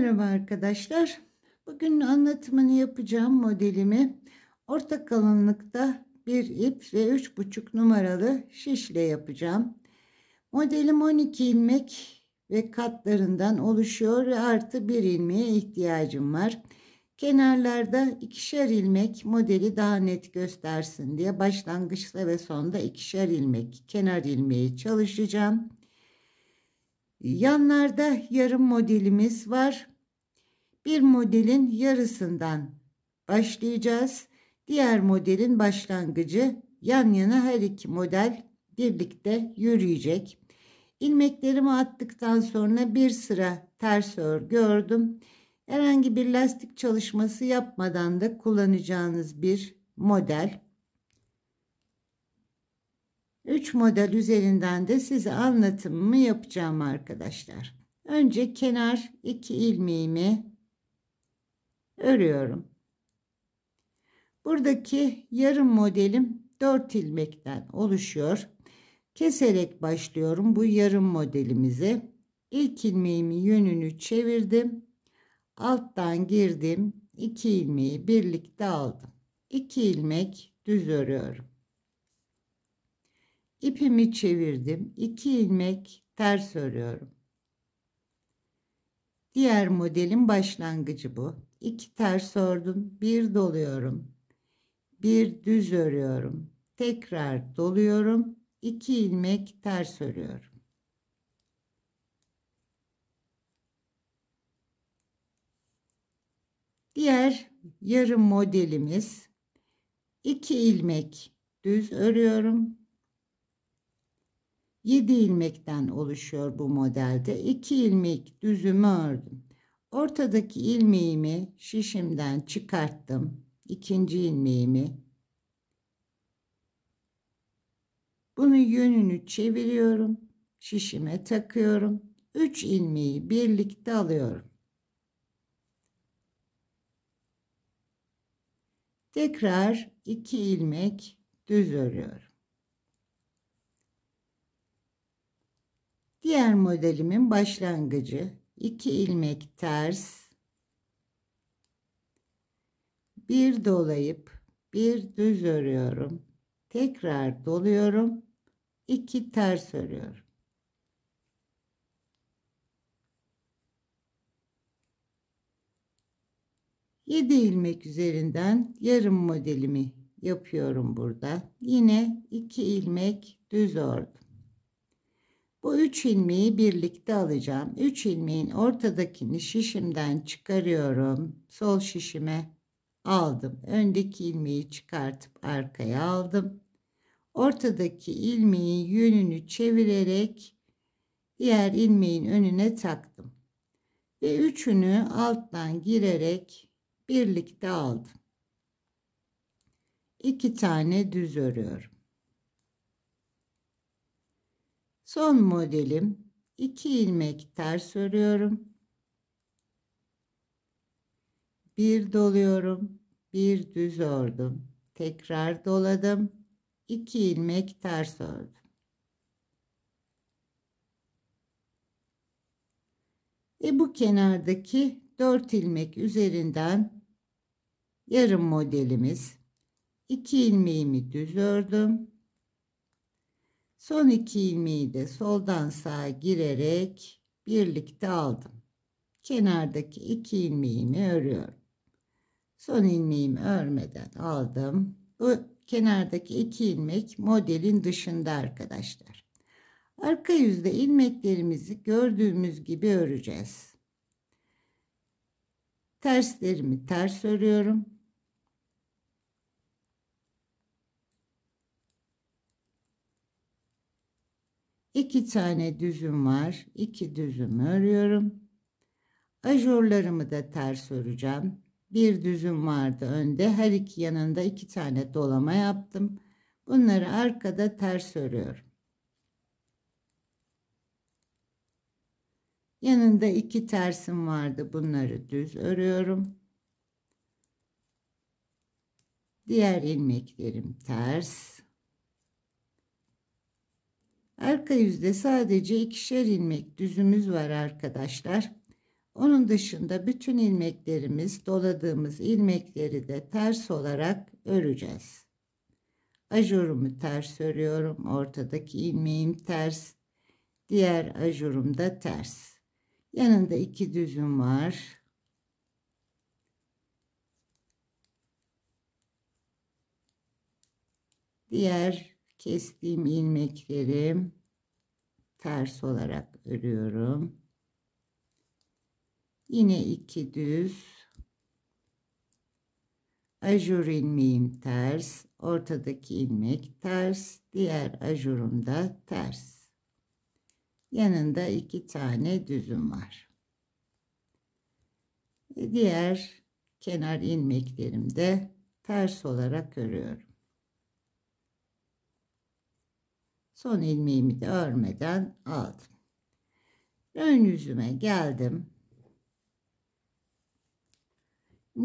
Merhaba arkadaşlar. Bugün anlatımını yapacağım modelimi orta kalınlıkta bir ip ve 3,5 numaralı şişle yapacağım. Modelim 12 ilmek ve katlarından oluşuyor ve artı bir ilmeğe ihtiyacım var. Kenarlarda ikişer ilmek modeli daha net göstersin diye başlangıçta ve sonda ikişer ilmek kenar ilmeği çalışacağım. Yanlarda yarım modelimiz var. Bir modelin yarısından başlayacağız. Diğer modelin başlangıcı yan yana her iki model birlikte yürüyecek. İlmeklerimi attıktan sonra bir sıra ters örgü ördüm. Herhangi bir lastik çalışması yapmadan da kullanacağınız bir model. 3 model üzerinden de size anlatımımı yapacağım arkadaşlar. Önce kenar 2 ilmeğimi örüyorum. Buradaki yarım modelim 4 ilmekten oluşuyor. Keserek başlıyorum bu yarım modelimizi. İlk ilmeğimin yönünü çevirdim. Alttan girdim. 2 ilmeği birlikte aldım. 2 ilmek düz örüyorum. İpimi çevirdim. 2 ilmek ters örüyorum. Diğer modelin başlangıcı bu. 2 ters ördüm. 1 doluyorum. 1 düz örüyorum. Tekrar doluyorum. 2 ilmek ters örüyorum. Diğer yarım modelimiz 2 ilmek düz örüyorum. 7 ilmekten oluşuyor bu modelde. 2 ilmek düzümü ördüm. Ortadaki ilmeğimi şişimden çıkarttım. İkinci ilmeğimi. Bunu yönünü çeviriyorum. Şişime takıyorum. 3 ilmeği birlikte alıyorum. Tekrar 2 ilmek düz örüyorum. Diğer modelimin başlangıcı 2 ilmek ters bir dolayıp bir düz örüyorum. Tekrar doluyorum. 2 ters örüyorum. Yedi ilmek üzerinden yarım modelimi yapıyorum burada. Yine iki ilmek düz ördüm. Bu üç ilmeği birlikte alacağım. Üç ilmeğin ortadakini şişimden çıkarıyorum. Sol şişime aldım. Öndeki ilmeği çıkartıp arkaya aldım. Ortadaki ilmeğin yönünü çevirerek diğer ilmeğin önüne taktım. Ve üçünü alttan girerek birlikte aldım. İki tane düz örüyorum. Son modelim 2 ilmek ters örüyorum. 1 doluyorum. 1 düz ördüm. Tekrar doladım. 2 ilmek ters ördüm. Ve bu kenardaki 4 ilmek üzerinden yarım modelimiz 2 ilmeğimi düz ördüm. Son iki ilmeği de soldan sağa girerek birlikte aldım. Kenardaki iki ilmeğimi örüyorum. Son ilmeğimi örmeden aldım. Bu kenardaki iki ilmek modelin dışında arkadaşlar. Arka yüzde ilmeklerimizi gördüğümüz gibi öreceğiz. Terslerimi ters örüyorum. 2 tane düzüm var. 2 düzüm örüyorum. Ajurlarımı da ters öreceğim. Bir düzüm vardı önde. Her iki yanında iki tane dolama yaptım. Bunları arkada ters örüyorum. Yanında iki tersim vardı. Bunları düz örüyorum. Diğer ilmeklerim ters. Arka yüzde sadece ikişer ilmek düzümüz var arkadaşlar. Onun dışında bütün ilmeklerimiz doladığımız ilmekleri de ters olarak öreceğiz. Ajurumu ters örüyorum. Ortadaki ilmeğim ters. Diğer ajurum da ters. Yanında iki düzüm var. Diğer kestiğim ilmekleri ters olarak örüyorum. Yine iki düz. Ajur ilmeğim ters. Ortadaki ilmek ters. Diğer ajurum da ters. Yanında iki tane düzüm var. Diğer kenar ilmeklerim de ters olarak örüyorum. Son ilmeğimi de örmeden aldım. Ön yüzüme geldim.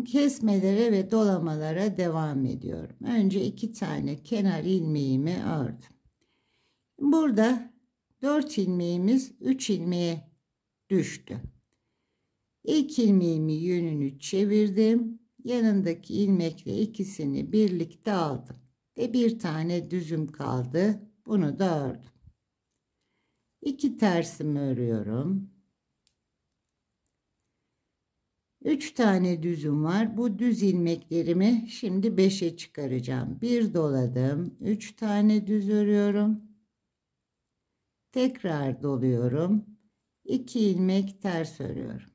Kesmelere ve dolamalara devam ediyorum. Önce iki tane kenar ilmeğimi ördüm. Burada 4 ilmeğimiz 3 ilmeğe düştü. İlk ilmeğimi yönünü çevirdim. Yanındaki ilmekle ikisini birlikte aldım. Ve bir tane düzüm kaldı. Bunu da ördüm. İki tersimi örüyorum. Üç tane düzüm var. Bu düz ilmeklerimi şimdi beşe çıkaracağım. Bir doladım. Üç tane düz örüyorum. Tekrar doluyorum. İki ilmek ters örüyorum.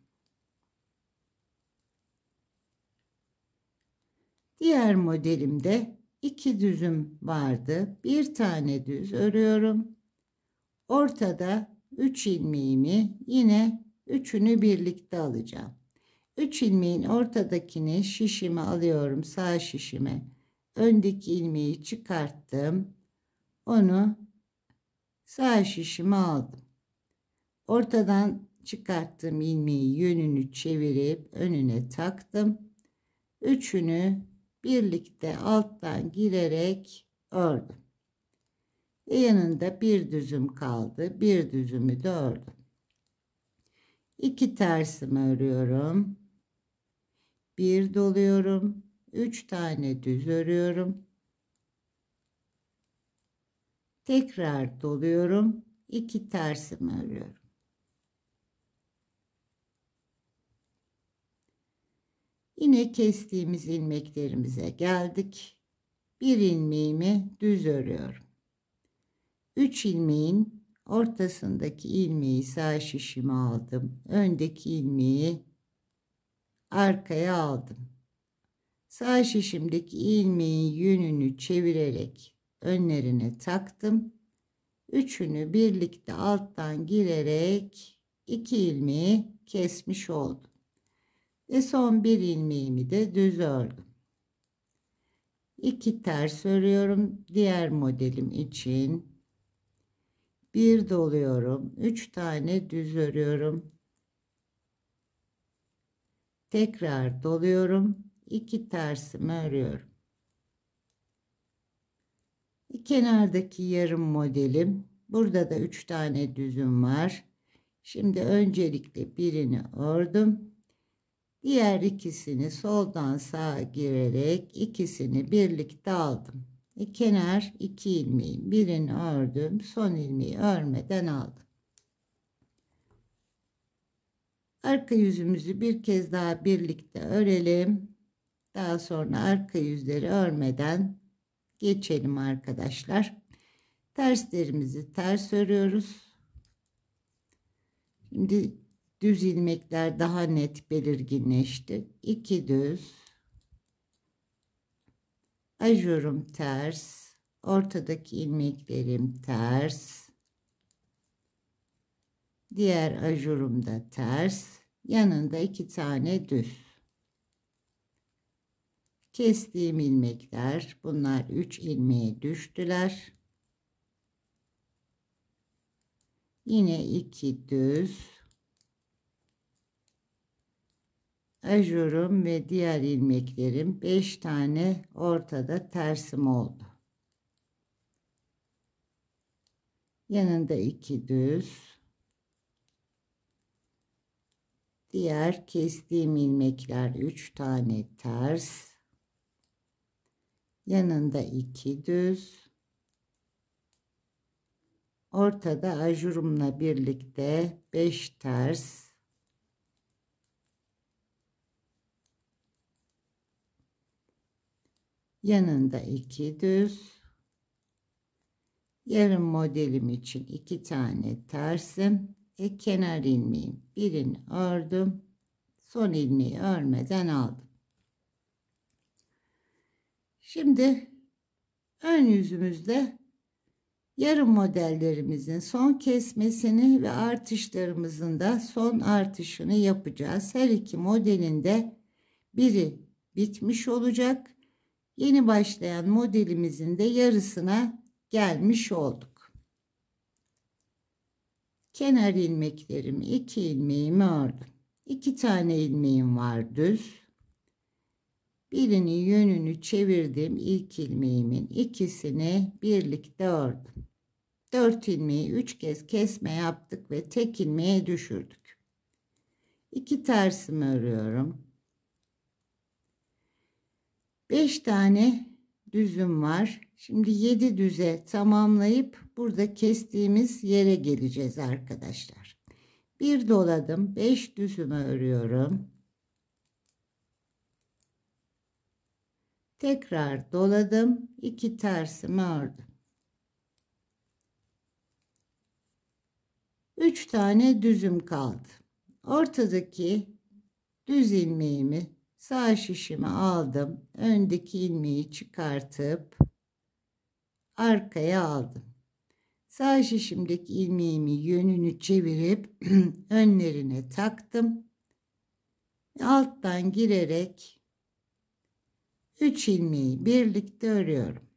Diğer modelimde iki düzüm vardı. Bir tane düz örüyorum. Ortada 3 ilmeğimi yine üçünü birlikte alacağım. 3 ilmeğin ortadakini şişime alıyorum sağ şişime. Öndeki ilmeği çıkarttım. Onu sağ şişime aldım. Ortadan çıkarttığım ilmeği yönünü çevirip önüne taktım. Üçünü birlikte alttan girerek ördüm. yanında bir düzüm kaldı. Bir düzümü de ördüm. İki tersimi örüyorum. Bir doluyorum. Üç tane düz örüyorum. Tekrar doluyorum. İki tersimi örüyorum. Yine kestiğimiz ilmeklerimize geldik. Bir ilmeğimi düz örüyorum. 3 ilmeğin ortasındaki ilmeği sağ şişime aldım. Öndeki ilmeği arkaya aldım. Sağ şişimdeki ilmeğin yönünü çevirerek önlerine taktım. Üçünü birlikte alttan girerek iki ilmeği kesmiş oldum. Ve son bir ilmeğimi de düz ördüm. İki ters örüyorum diğer modelim için. Bir doluyorum. üç tane düz örüyorum. Tekrar doluyorum. 2 tersimi örüyorum. Kenardaki yarım modelim. Burada da üç tane düzüm var. Şimdi öncelikle birini ördüm. Diğer ikisini soldan sağa girerek ikisini birlikte aldım. E, kenar iki ilmeği birini ördüm. Son ilmeği örmeden aldım. Arka yüzümüzü bir kez daha birlikte örelim. Daha sonra arka yüzleri örmeden geçelim arkadaşlar. Terslerimizi ters örüyoruz. Şimdi Düz ilmekler daha net belirginleşti. İki düz. Ajurum ters. Ortadaki ilmeklerim ters. Diğer ajurum da ters. Yanında iki tane düz. Kestiğim ilmekler bunlar 3 ilmeğe düştüler. Yine 2 düz. ajorum ve diğer ilmeklerim 5 tane ortada tersim oldu. Yanında 2 düz. Diğer kestiğim ilmekler 3 tane ters. Yanında 2 düz. Ortada ajurumla birlikte 5 ters. Yanında iki düz. Yarım modelim için iki tane tersim. E, kenar ilmeğim birini ördüm. Son ilmeği örmeden aldım. Şimdi ön yüzümüzde yarım modellerimizin son kesmesini ve artışlarımızın da son artışını yapacağız. Her iki modelin de biri bitmiş olacak yeni başlayan modelimizin de yarısına gelmiş olduk. Kenar ilmeklerimi iki ilmeğimi ördüm. İki tane ilmeğim var düz. Birinin yönünü çevirdim. ilk ilmeğimin ikisini birlikte ördüm. Dört ilmeği üç kez kesme yaptık ve tek ilmeğe düşürdük. İki tersimi örüyorum. 5 tane düzüm var. Şimdi 7 düze tamamlayıp burada kestiğimiz yere geleceğiz arkadaşlar. Bir doladım. 5 düzümü örüyorum. Tekrar doladım. 2 tersimi ördüm. 3 tane düzüm kaldı. Ortadaki düz ilmeğimi Sağ şişimi aldım. Öndeki ilmeği çıkartıp arkaya aldım. Sağ şişimdeki ilmeğimi yönünü çevirip önlerine taktım. Alttan girerek 3 ilmeği birlikte örüyorum.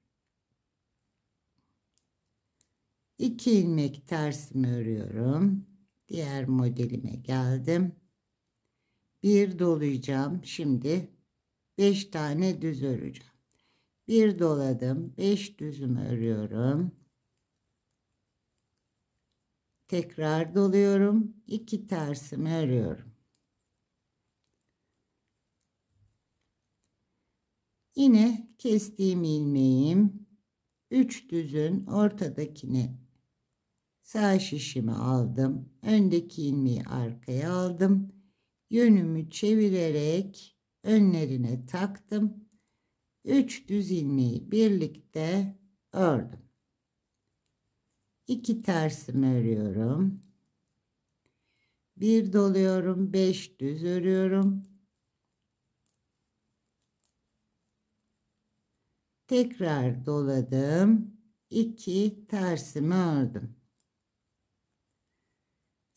2 ilmek tersimi örüyorum. Diğer modelime geldim bir dolayacağım. Şimdi 5 tane düz öreceğim. Bir doladım. 5 düzüm örüyorum. Tekrar doluyorum. 2 tersimi örüyorum. Yine kestiğim ilmeğim 3 düzün ortadakini sağ şişimi aldım. Öndeki ilmeği arkaya aldım yönümü çevirerek önlerine taktım. 3 düz ilmeği birlikte ördüm. 2 tersimi örüyorum. 1 doluyorum, 5 düz örüyorum. Tekrar doladım. 2 tersimi ördüm.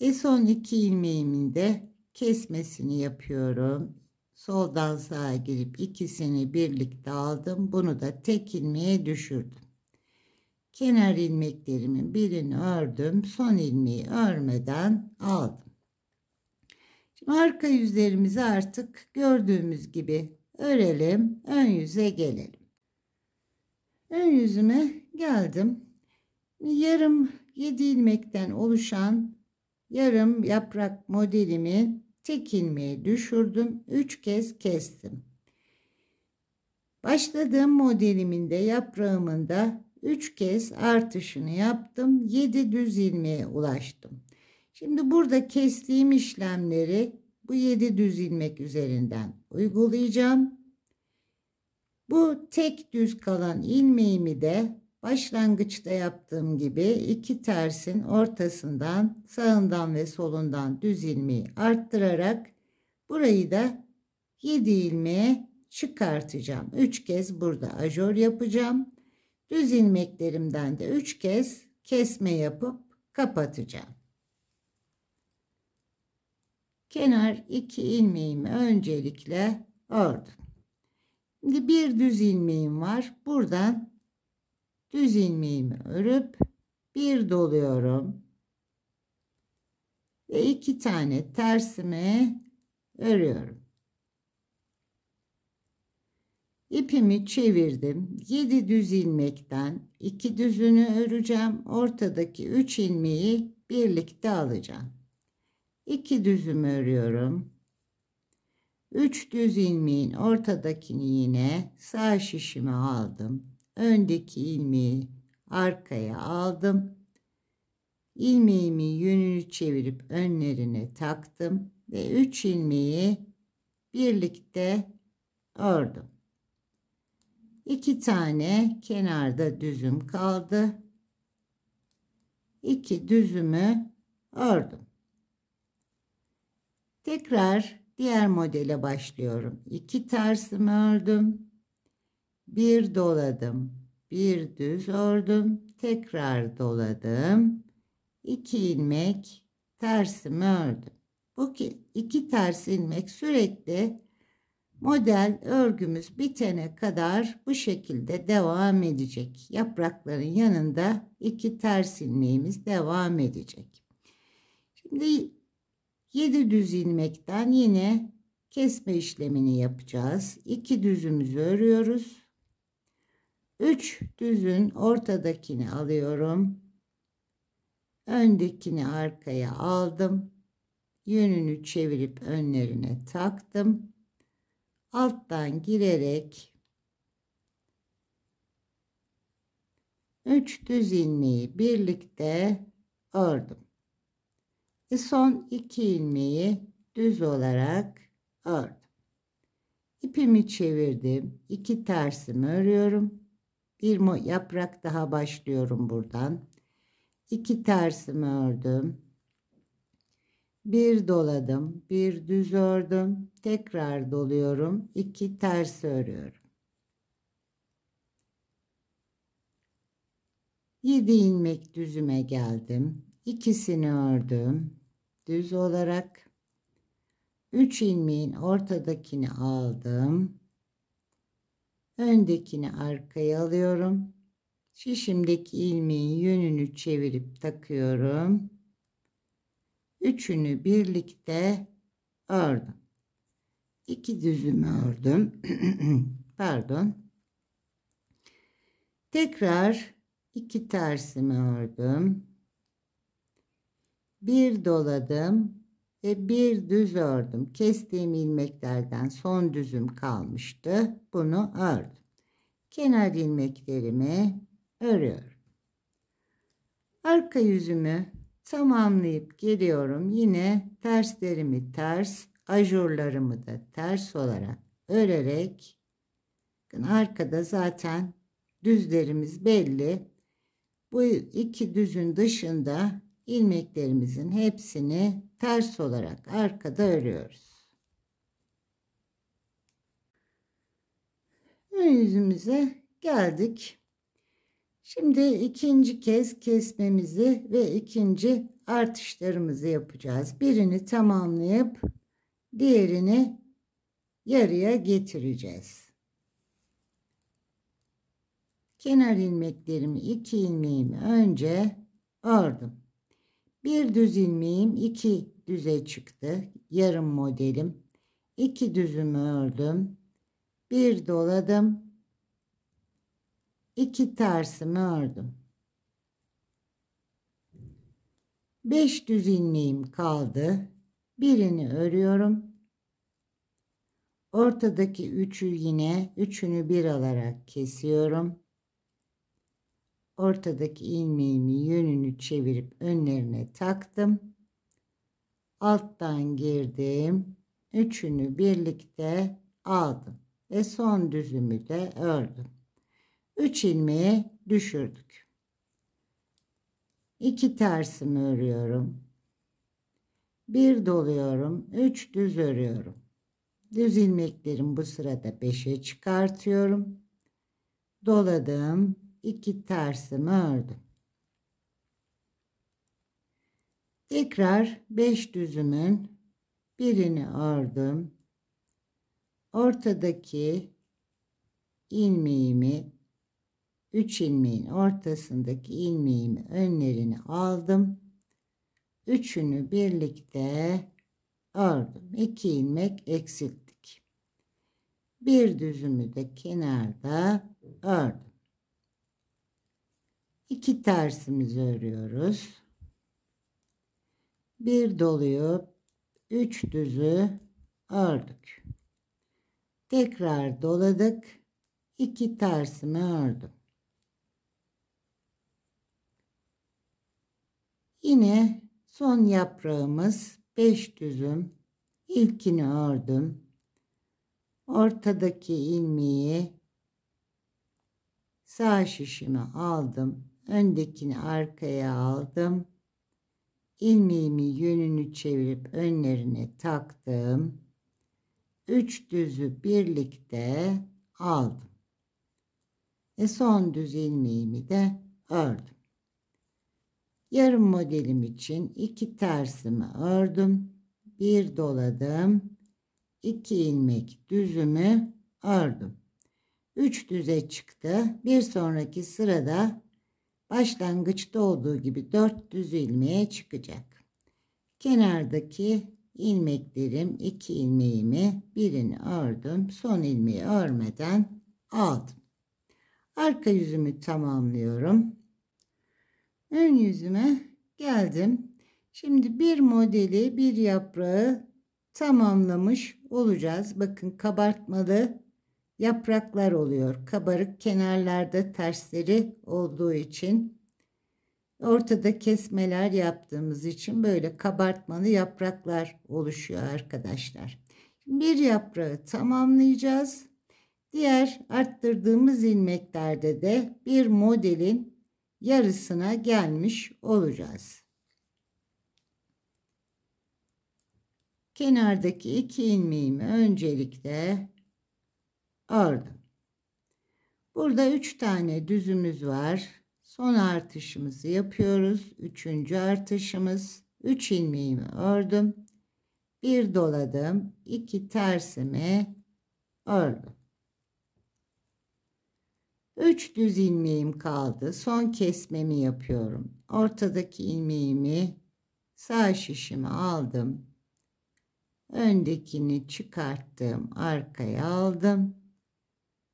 E son 2 ilmeğimin de kesmesini yapıyorum. Soldan sağa girip ikisini birlikte aldım. Bunu da tek ilmeğe düşürdüm. Kenar ilmeklerimin birini ördüm. Son ilmeği örmeden aldım. Şimdi arka yüzlerimizi artık gördüğümüz gibi örelim. Ön yüze gelelim. Ön yüzüme geldim. Yarım 7 ilmekten oluşan yarım yaprak modelimi tek ilmeği düşürdüm. 3 kez kestim. Başladığım modelimin de yaprağımında 3 kez artışını yaptım. 7 düz ilmeğe ulaştım. Şimdi burada kestiğim işlemleri bu 7 düz ilmek üzerinden uygulayacağım. Bu tek düz kalan ilmeğimi de Başlangıçta yaptığım gibi iki tersin ortasından sağından ve solundan düz ilmeği arttırarak burayı da 7 ilmeğe çıkartacağım. 3 kez burada ajör yapacağım. Düz ilmeklerimden de 3 kez kesme yapıp kapatacağım. Kenar 2 ilmeğimi öncelikle ördüm. Şimdi bir düz ilmeğim var. Buradan düz ilmeğimi örüp bir doluyorum ve iki tane tersimi örüyorum. İpimi çevirdim. 7 düz ilmekten 2 düzünü öreceğim. Ortadaki 3 ilmeği birlikte alacağım. 2 düzümü örüyorum. 3 düz ilmeğin ortadakini yine sağ şişime aldım öndeki ilmeği arkaya aldım. İlmeğimi yönünü çevirip önlerine taktım ve 3 ilmeği birlikte ördüm. 2 tane kenarda düzüm kaldı. 2 düzümü ördüm. Tekrar diğer modele başlıyorum. 2 tersimi ördüm bir doladım, bir düz ördüm, tekrar doladım, iki ilmek tersimi ördüm. Bu iki ters ilmek sürekli model örgümüz bitene kadar bu şekilde devam edecek. Yaprakların yanında iki ters ilmeğimiz devam edecek. Şimdi 7 düz ilmekten yine kesme işlemini yapacağız. 2 düzümüzü örüyoruz. 3 düzün ortadakini alıyorum. Öndekini arkaya aldım. Yönünü çevirip önlerine taktım. Alttan girerek 3 düz ilmeği birlikte ördüm. Ve son 2 ilmeği düz olarak ördüm. İpimi çevirdim. 2 tersimi örüyorum bir yaprak daha başlıyorum buradan. 2 tersimi ördüm. Bir doladım, bir düz ördüm. Tekrar doluyorum, 2 ters örüyorum. 7 ilmek düzüme geldim. İkisini ördüm. Düz olarak 3 ilmeğin ortadakini aldım Öndekini arkaya alıyorum. Şişimdeki ilmeğin yönünü çevirip takıyorum. Üçünü birlikte ördüm. İki düzümü ördüm. Pardon. Tekrar iki tersimi ördüm. Bir doladım ve bir düz ördüm. Kestiğim ilmeklerden son düzüm kalmıştı. Bunu ördüm. Kenar ilmeklerimi örüyorum. Arka yüzümü tamamlayıp geliyorum. Yine terslerimi ters, ajurlarımı da ters olarak örerek arkada zaten düzlerimiz belli. Bu iki düzün dışında ilmeklerimizin hepsini ters olarak arkada örüyoruz. Ön yüzümüze geldik. Şimdi ikinci kez kesmemizi ve ikinci artışlarımızı yapacağız. Birini tamamlayıp diğerini yarıya getireceğiz. Kenar ilmeklerimi iki ilmeğimi önce ördüm. Bir düz ilmeğim iki düze çıktı. Yarım modelim. İki düzümü ördüm. Bir doladım. iki tersimi ördüm. Beş düz ilmeğim kaldı. Birini örüyorum. Ortadaki üçü yine üçünü bir alarak kesiyorum ortadaki ilmeğimi yönünü çevirip önlerine taktım. Alttan girdim. Üçünü birlikte aldım ve son düzümü de ördüm. Üç ilmeği düşürdük. İki tersimi örüyorum. bir doluyorum, üç düz örüyorum. Düz ilmeklerim bu sırada beşe çıkartıyorum. Doladım, iki tersimi ördüm. Tekrar 5 düzümün birini ördüm. Ortadaki ilmeğimi 3 ilmeğin ortasındaki ilmeğimi önlerini aldım. Üçünü birlikte ördüm. 2 ilmek eksilttik. Bir düzümü de kenarda ördüm iki tersimizi örüyoruz. Bir doluyu üç düzü ördük. Tekrar doladık. iki tersimi ördüm. Yine son yaprağımız 5 düzüm. İlkini ördüm. Ortadaki ilmeği sağ şişime aldım. Öndekini arkaya aldım. İlmeğimi yönünü çevirip önlerine taktım. Üç düzü birlikte aldım. Ve son düz ilmeğimi de ördüm. Yarım modelim için iki tersimi ördüm. Bir doladım. iki ilmek düzümü ördüm. Üç düze çıktı. Bir sonraki sırada başlangıçta olduğu gibi 4 düz ilmeğe çıkacak. Kenardaki ilmeklerim 2 ilmeğimi birini ördüm. Son ilmeği örmeden aldım. Arka yüzümü tamamlıyorum. Ön yüzüme geldim. Şimdi bir modeli bir yaprağı tamamlamış olacağız. Bakın kabartmalı yapraklar oluyor. Kabarık kenarlarda tersleri olduğu için ortada kesmeler yaptığımız için böyle kabartmalı yapraklar oluşuyor arkadaşlar. Bir yaprağı tamamlayacağız. Diğer arttırdığımız ilmeklerde de bir modelin yarısına gelmiş olacağız. Kenardaki iki ilmeğimi öncelikle ördüm. Burada 3 tane düzümüz var. Son artışımızı yapıyoruz. Üçüncü artışımız. 3 ilmeğimi ördüm. Bir doladım. 2 tersimi ördüm. 3 düz ilmeğim kaldı. Son kesmemi yapıyorum. Ortadaki ilmeğimi sağ şişime aldım. Öndekini çıkarttım. Arkaya aldım.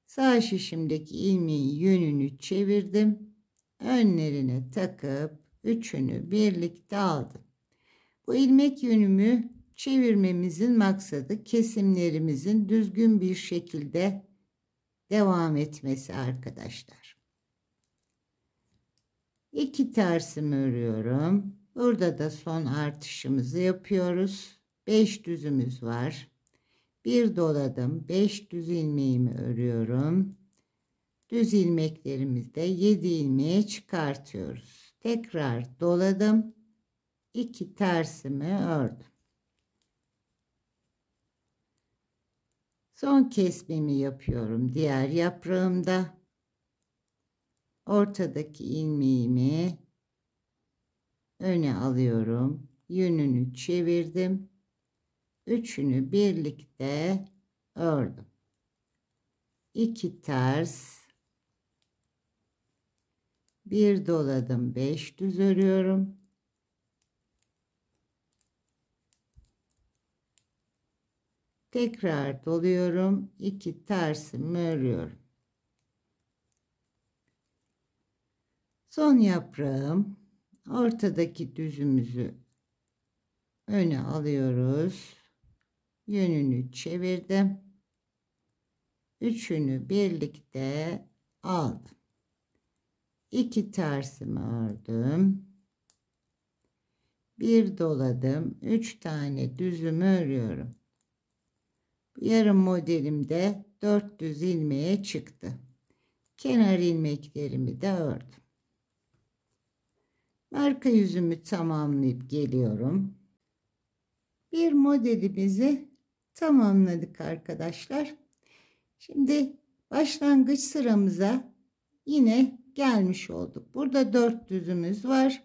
Sağ şişimdeki ilmeğin yönünü çevirdim. Önlerine takıp üçünü birlikte aldım. Bu ilmek yönümü çevirmemizin maksadı kesimlerimizin düzgün bir şekilde devam etmesi arkadaşlar. İki tersimi örüyorum. Burada da son artışımızı yapıyoruz. 5 düzümüz var bir doladım 5 düz ilmeğimi örüyorum düz ilmeklerimizde 7 ilmeği çıkartıyoruz tekrar doladım 2 tersimi ördüm son kesmemi yapıyorum diğer yaprağımda ortadaki ilmeğimi öne alıyorum yönünü çevirdim üçünü birlikte ördüm. İki ters bir doladım Beş düz örüyorum. Tekrar doluyorum. 2 tersimi örüyorum. Son yaprağım ortadaki düzümüzü öne alıyoruz yönünü çevirdim. Üçünü birlikte aldım. İki tersimi ördüm. Bir doladım. Üç tane düzümü örüyorum. Yarım modelimde dört düz ilmeğe çıktı. Kenar ilmeklerimi de ördüm. Marka yüzümü tamamlayıp geliyorum. Bir modelimizi tamamladık arkadaşlar. Şimdi başlangıç sıramıza yine gelmiş olduk. Burada dört düzümüz var.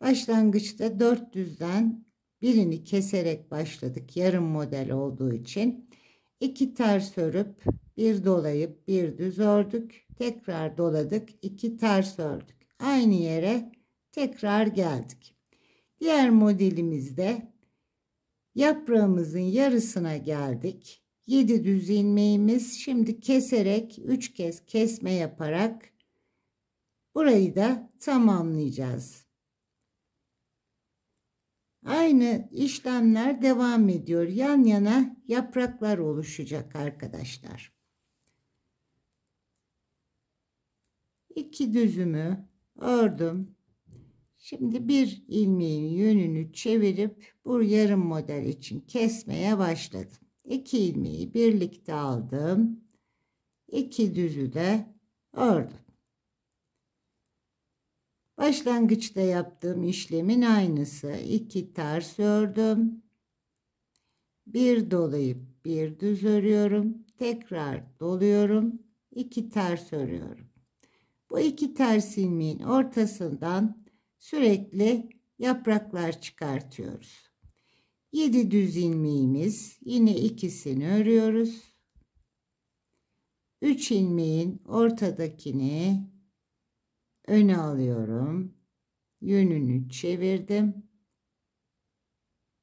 Başlangıçta dört düzden birini keserek başladık. Yarım model olduğu için. iki ters örüp bir dolayıp bir düz ördük. Tekrar doladık. iki ters ördük. Aynı yere tekrar geldik. Diğer modelimizde Yaprağımızın yarısına geldik. 7 düz ilmeğimiz. Şimdi keserek 3 kez kesme yaparak burayı da tamamlayacağız. Aynı işlemler devam ediyor. Yan yana yapraklar oluşacak arkadaşlar. İki düzümü ördüm. Şimdi bir ilmeğin yönünü çevirip bu yarım model için kesmeye başladım. İki ilmeği birlikte aldım. İki düzü de ördüm. Başlangıçta yaptığım işlemin aynısı. İki ters ördüm. Bir dolayıp bir düz örüyorum. Tekrar doluyorum. İki ters örüyorum. Bu iki ters ilmeğin ortasından sürekli yapraklar çıkartıyoruz. 7 düz ilmeğimiz yine ikisini örüyoruz. 3 ilmeğin ortadakini öne alıyorum. Yönünü çevirdim.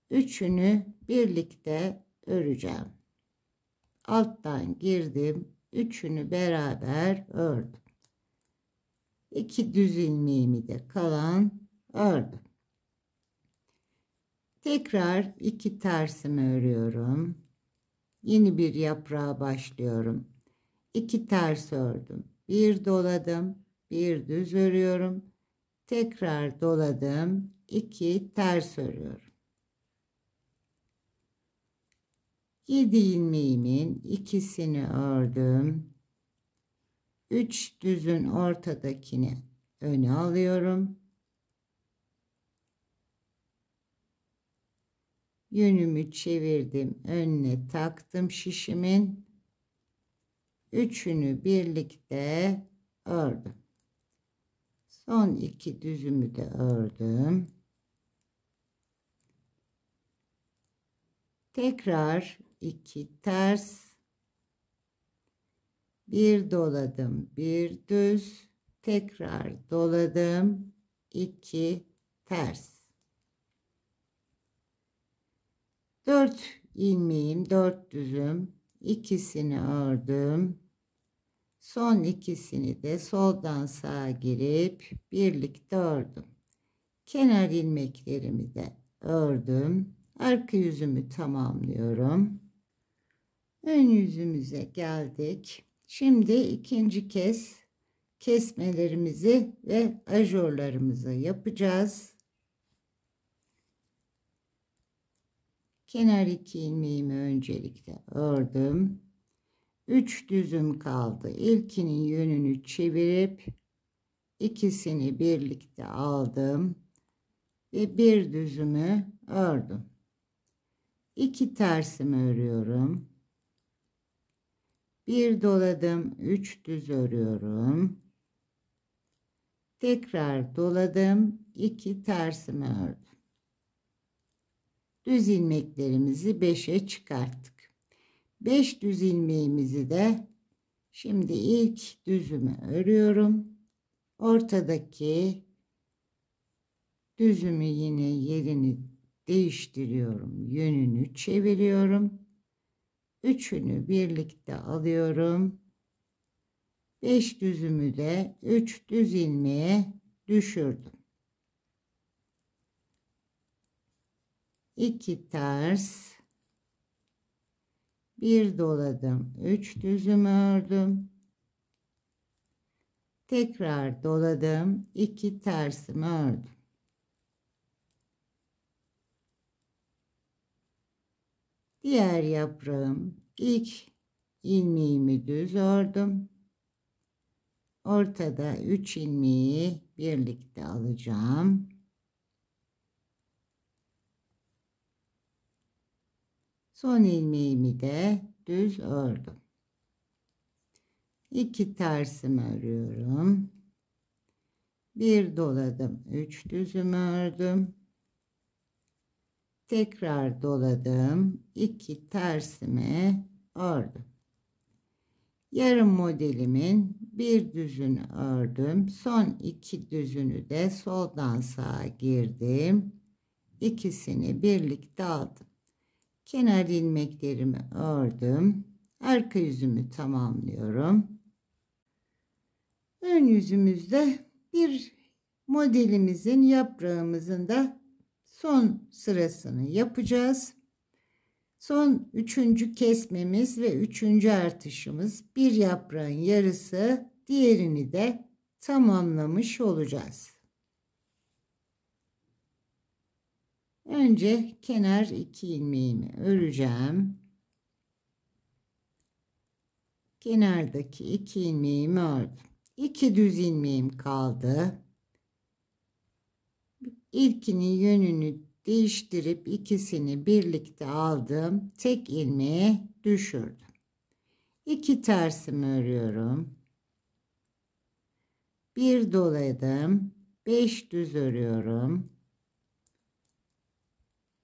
Üçünü birlikte öreceğim. Alttan girdim. Üçünü beraber ördüm. 2 düz ilmeğimi de kalan ördüm. Tekrar iki tersimi örüyorum. Yeni bir yaprağa başlıyorum. İki ters ördüm. Bir doladım, bir düz örüyorum. Tekrar doladım, iki ters örüyorum. 7 ilmeğimin ikisini ördüm 3 düzün ortadakini öne alıyorum. Yönümü çevirdim. Önüne taktım şişimin. Üçünü birlikte ördüm. Son iki düzümü de ördüm. Tekrar iki ters bir doladım bir düz tekrar doladım iki ters Dört ilmeğim dört düzüm ikisini ördüm son ikisini de soldan sağa girip birlikte ördüm kenar ilmeklerimi de ördüm arka yüzümü tamamlıyorum ön yüzümüze geldik Şimdi ikinci kez kesmelerimizi ve ajorlarımızı yapacağız. Kenar iki ilmeğimi öncelikle ördüm. 3 düzüm kaldı. İlkinin yönünü çevirip ikisini birlikte aldım ve bir düzümü ördüm. İki tersimi örüyorum bir doladım üç düz örüyorum tekrar doladım iki tersimi ördüm düz ilmeklerimizi 5'e çıkarttık 5 düz ilmeğimizi de şimdi ilk düzümü örüyorum ortadaki düzümü yine yerini değiştiriyorum yönünü çeviriyorum Üçünü birlikte alıyorum. 5 düzümü de 3 düz ilmeğe düşürdüm. 2 ters bir doladım 3 düzüm ördüm tekrar doladım 2 tersimi ördüm Diğer yaprağım ilk ilmeğimi düz ördüm. Ortada 3 ilmeği birlikte alacağım. Son ilmeğimi de düz ördüm. 2 tersimi örüyorum. Bir doladım, 3 düzümü ördüm tekrar doladım. iki tersimi ördüm. Yarım modelimin bir düzünü ördüm. Son iki düzünü de soldan sağa girdim. İkisini birlikte aldım. Kenar ilmeklerimi ördüm. Arka yüzümü tamamlıyorum. Ön yüzümüzde bir modelimizin yaprağımızın da son sırasını yapacağız. Son üçüncü kesmemiz ve üçüncü artışımız bir yaprağın yarısı diğerini de tamamlamış olacağız. Önce kenar iki ilmeğimi öreceğim. Kenardaki iki ilmeğimi ördüm. İki düz ilmeğim kaldı. İlkinin yönünü değiştirip ikisini birlikte aldım. Tek ilmeği düşürdüm. İki tersimi örüyorum. Bir doladım. Beş düz örüyorum.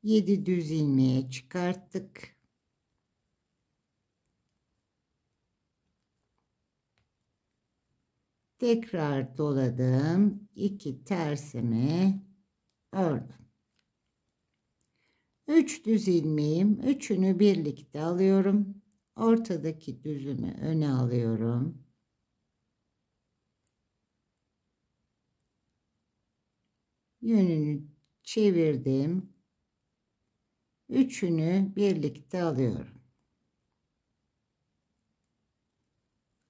Yedi düz ilmeğe çıkarttık. Tekrar doladım. İki tersimi ördüm. 3 düz ilmeğim. Üçünü birlikte alıyorum. Ortadaki düzümü öne alıyorum. Yönünü çevirdim. Üçünü birlikte alıyorum.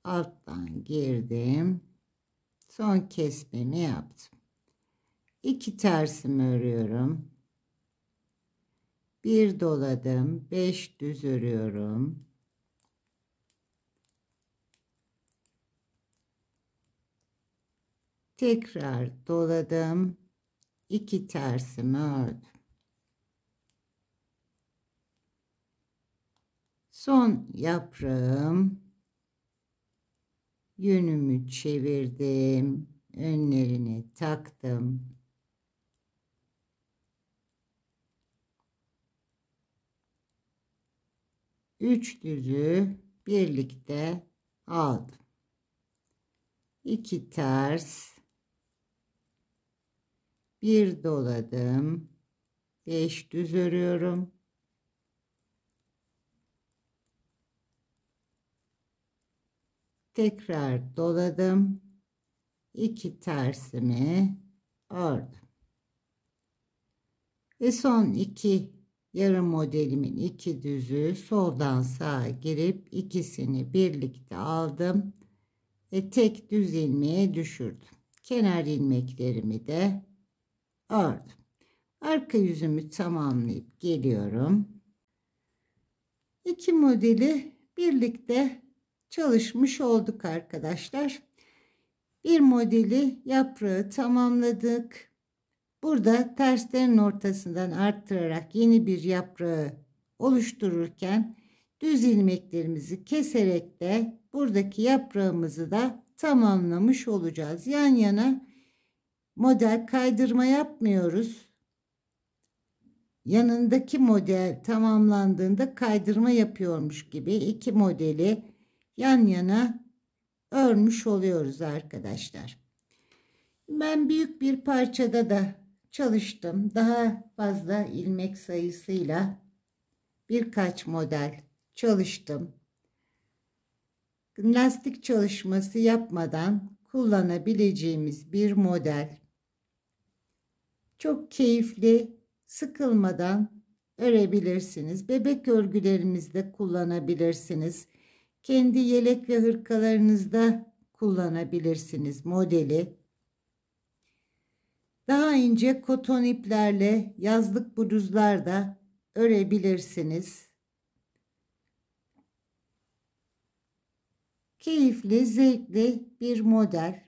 Alttan girdim. Son kesmemi yaptım. 2 tersimi örüyorum. bir doladım, beş düz örüyorum. Tekrar doladım. iki tersimi ördüm. Son yaprağım yönümü çevirdim, önlerini taktım. 3 düzü birlikte aldım. 2 ters bir doladım. 5 düz örüyorum. Tekrar doladım. 2 tersimi ördüm. Ve son 2. Yarım modelimin iki düzü soldan sağa girip ikisini birlikte aldım ve tek düz ilmeğe düşürdüm. Kenar ilmeklerimi de ördüm. Arka yüzümü tamamlayıp geliyorum. İki modeli birlikte çalışmış olduk arkadaşlar. Bir modeli yaprağı tamamladık. Burada terslerin ortasından arttırarak yeni bir yaprağı oluştururken düz ilmeklerimizi keserek de buradaki yaprağımızı da tamamlamış olacağız. Yan yana model kaydırma yapmıyoruz. Yanındaki model tamamlandığında kaydırma yapıyormuş gibi iki modeli yan yana örmüş oluyoruz arkadaşlar. Ben büyük bir parçada da çalıştım. Daha fazla ilmek sayısıyla birkaç model çalıştım. Lastik çalışması yapmadan kullanabileceğimiz bir model. Çok keyifli, sıkılmadan örebilirsiniz. Bebek örgülerinizde kullanabilirsiniz. Kendi yelek ve hırkalarınızda kullanabilirsiniz modeli. Daha ince koton iplerle yazlık bluzlar da örebilirsiniz. Keyifli, zevkli bir model.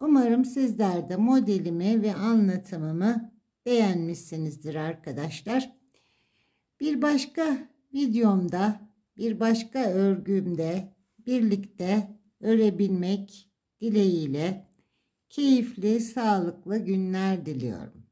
Umarım sizler de modelimi ve anlatımımı beğenmişsinizdir arkadaşlar. Bir başka videomda, bir başka örgümde birlikte örebilmek dileğiyle keyifli, sağlıklı günler diliyorum.